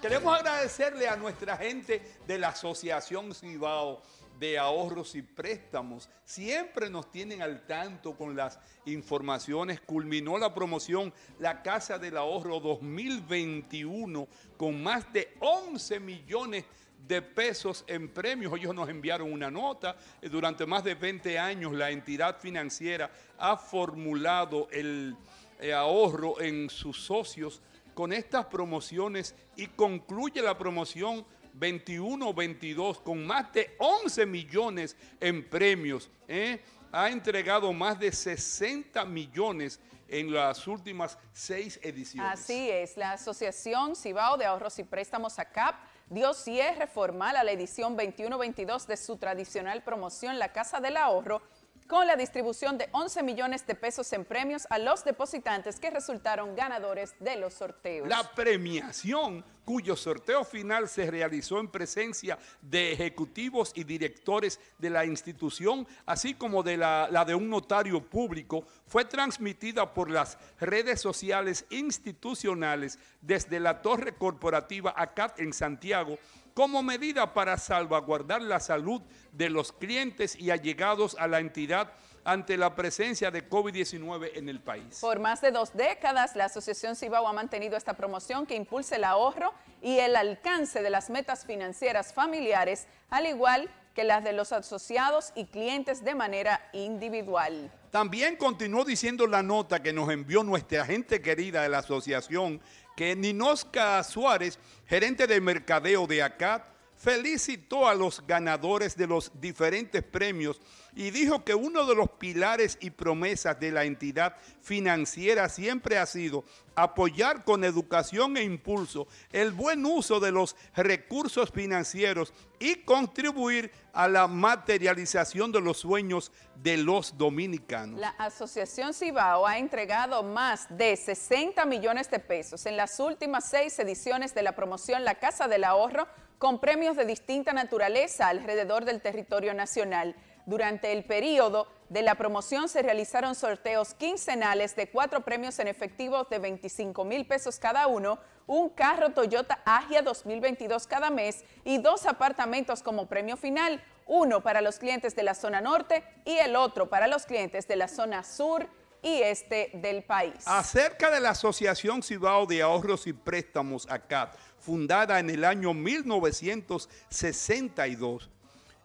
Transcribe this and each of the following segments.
queremos agradecerle a nuestra gente de la Asociación Cibao de ahorros y préstamos. Siempre nos tienen al tanto con las informaciones. Culminó la promoción La Casa del Ahorro 2021 con más de 11 millones de pesos en premios. Ellos nos enviaron una nota. Durante más de 20 años la entidad financiera ha formulado el eh, ahorro en sus socios con estas promociones y concluye la promoción 21-22 con más de 11 millones en premios. ¿eh? Ha entregado más de 60 millones en las últimas seis ediciones. Así es, la Asociación Cibao de Ahorros y Préstamos ACAP dio cierre formal a la edición 21-22 de su tradicional promoción La Casa del Ahorro con la distribución de 11 millones de pesos en premios a los depositantes que resultaron ganadores de los sorteos. La premiación, cuyo sorteo final se realizó en presencia de ejecutivos y directores de la institución, así como de la, de un notario público, fue transmitida por las redes sociales institucionales desde la torre corporativa ACAT en Santiago como medida para salvaguardar la salud de los clientes y allegados a la entidad ante la presencia de COVID-19 en el país. Por más de dos décadas, la Asociación Cibao ha mantenido esta promoción que impulsa el ahorro y el alcance de las metas financieras familiares, al igual que las de los asociados y clientes de manera individual. También continuó diciendo la nota que nos envió nuestra gente querida de la asociación que Ninosca Suárez, gerente de mercadeo de ACAT, felicitó a los ganadores de los diferentes premios y dijo que uno de los pilares y promesas de la entidad financiera siempre ha sido apoyar con educación e impulso el buen uso de los recursos financieros y contribuir a la materialización de los sueños de los dominicanos. La Asociación Cibao ha entregado más de 60 millones de pesos en las últimas seis ediciones de la promoción La Casa del Ahorro con premios de distinta naturaleza alrededor del territorio nacional. Durante el periodo de la promoción se realizaron sorteos quincenales de cuatro premios en efectivo de 25 mil pesos cada uno, un carro Toyota Agia 2022 cada mes y dos apartamentos como premio final, uno para los clientes de la zona norte y el otro para los clientes de la zona sur y este del país. Acerca de la Asociación cibao de Ahorros y Préstamos, ACAT, fundada en el año 1962,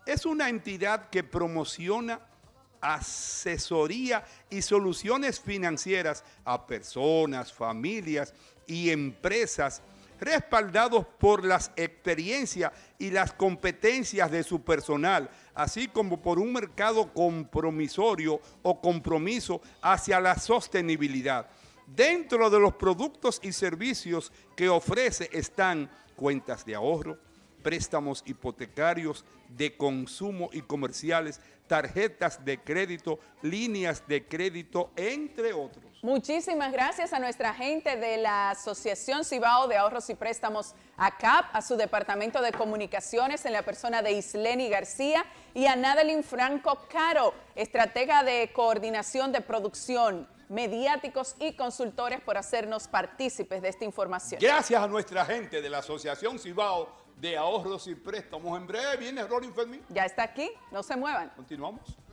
es una entidad que promociona asesoría y soluciones financieras a personas, familias y empresas respaldados por las experiencias y las competencias de su personal, así como por un mercado compromisorio o compromiso hacia la sostenibilidad. Dentro de los productos y servicios que ofrece están cuentas de ahorro, préstamos hipotecarios, de consumo y comerciales, tarjetas de crédito, líneas de crédito, entre otros. Muchísimas gracias a nuestra gente de la Asociación Cibao de Ahorros y Préstamos ACAP, a su departamento de comunicaciones en la persona de Isleni García y a Nadalín Franco Caro, estratega de coordinación de producción mediáticos y consultores por hacernos partícipes de esta información. Gracias a nuestra gente de la Asociación Cibao de Ahorros y Préstamos. En breve viene Rolling Fermín. Ya está aquí, no se muevan. Continuamos.